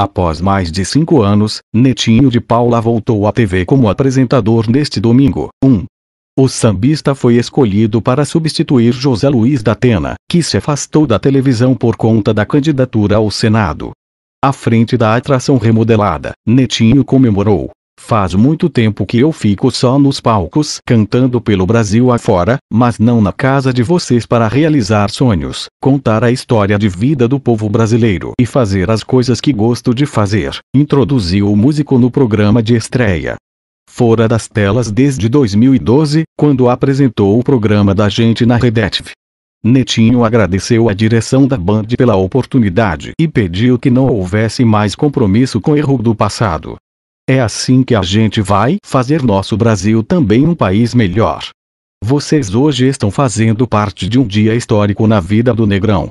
Após mais de cinco anos, Netinho de Paula voltou à TV como apresentador neste domingo. 1. Um. O sambista foi escolhido para substituir José Luiz da Atena, que se afastou da televisão por conta da candidatura ao Senado. À frente da atração remodelada, Netinho comemorou Faz muito tempo que eu fico só nos palcos cantando pelo Brasil afora, mas não na casa de vocês para realizar sonhos, contar a história de vida do povo brasileiro e fazer as coisas que gosto de fazer, introduziu o músico no programa de estreia fora das telas desde 2012, quando apresentou o programa da gente na Redetv. Netinho agradeceu a direção da Band pela oportunidade e pediu que não houvesse mais compromisso com erro do passado, é assim que a gente vai fazer nosso Brasil também um país melhor. Vocês hoje estão fazendo parte de um dia histórico na vida do Negrão.